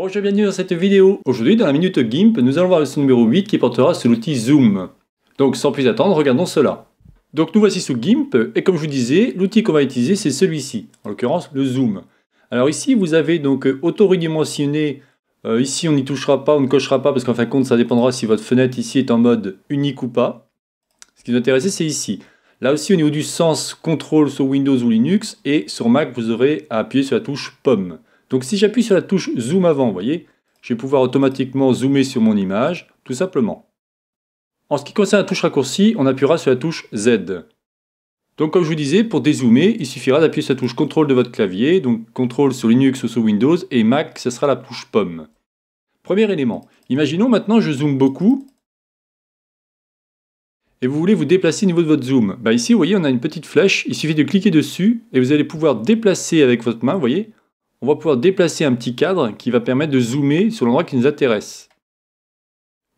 Bonjour et bienvenue dans cette vidéo. Aujourd'hui dans la Minute GIMP, nous allons voir le son numéro 8 qui portera sur l'outil Zoom. Donc sans plus attendre, regardons cela. Donc nous voici sous GIMP et comme je vous disais, l'outil qu'on va utiliser c'est celui-ci, en l'occurrence le Zoom. Alors ici vous avez donc euh, auto-redimensionné, euh, ici on n'y touchera pas, on ne cochera pas parce qu'en fin de compte ça dépendra si votre fenêtre ici est en mode unique ou pas. Ce qui nous intéresse c'est ici. Là aussi au niveau du sens, contrôle sur Windows ou Linux et sur Mac vous aurez à appuyer sur la touche pomme. Donc si j'appuie sur la touche zoom avant, vous voyez, je vais pouvoir automatiquement zoomer sur mon image, tout simplement. En ce qui concerne la touche raccourci, on appuiera sur la touche Z. Donc comme je vous disais, pour dézoomer, il suffira d'appuyer sur la touche CTRL de votre clavier, donc CTRL sur Linux ou sur Windows, et Mac, ce sera la touche pomme. Premier élément, imaginons maintenant je zoome beaucoup, et vous voulez vous déplacer au niveau de votre zoom. Bah ici, vous voyez, on a une petite flèche, il suffit de cliquer dessus, et vous allez pouvoir déplacer avec votre main, vous voyez, on va pouvoir déplacer un petit cadre qui va permettre de zoomer sur l'endroit qui nous intéresse.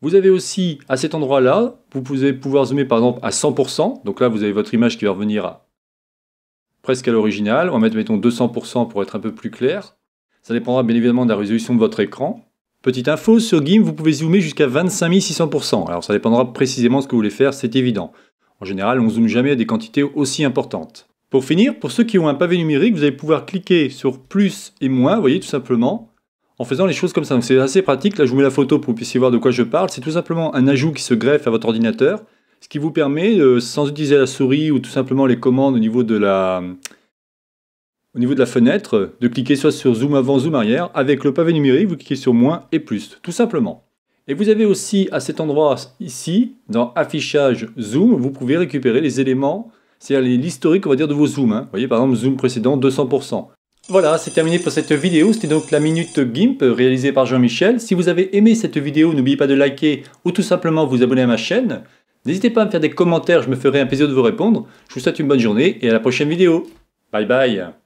Vous avez aussi à cet endroit-là, vous pouvez pouvoir zoomer par exemple à 100%, donc là vous avez votre image qui va revenir presque à l'original, on va mettre mettons 200% pour être un peu plus clair. Ça dépendra bien évidemment de la résolution de votre écran. Petite info, sur GIMP, vous pouvez zoomer jusqu'à 25 600%. Alors ça dépendra précisément de ce que vous voulez faire, c'est évident. En général, on ne zoome jamais à des quantités aussi importantes. Pour finir, pour ceux qui ont un pavé numérique, vous allez pouvoir cliquer sur plus et moins, vous voyez, tout simplement, en faisant les choses comme ça. Donc c'est assez pratique, là je vous mets la photo pour que vous puissiez voir de quoi je parle. C'est tout simplement un ajout qui se greffe à votre ordinateur, ce qui vous permet, euh, sans utiliser la souris ou tout simplement les commandes au niveau de la, au niveau de la fenêtre, de cliquer soit sur zoom avant, zoom arrière. Avec le pavé numérique, vous cliquez sur moins et plus, tout simplement. Et vous avez aussi à cet endroit ici, dans affichage zoom, vous pouvez récupérer les éléments cest l'historique, on va dire, de vos zooms. Hein. Vous voyez, par exemple, zoom précédent, 200%. Voilà, c'est terminé pour cette vidéo. C'était donc la Minute GIMP réalisée par Jean-Michel. Si vous avez aimé cette vidéo, n'oubliez pas de liker ou tout simplement vous abonner à ma chaîne. N'hésitez pas à me faire des commentaires, je me ferai un plaisir de vous répondre. Je vous souhaite une bonne journée et à la prochaine vidéo. Bye bye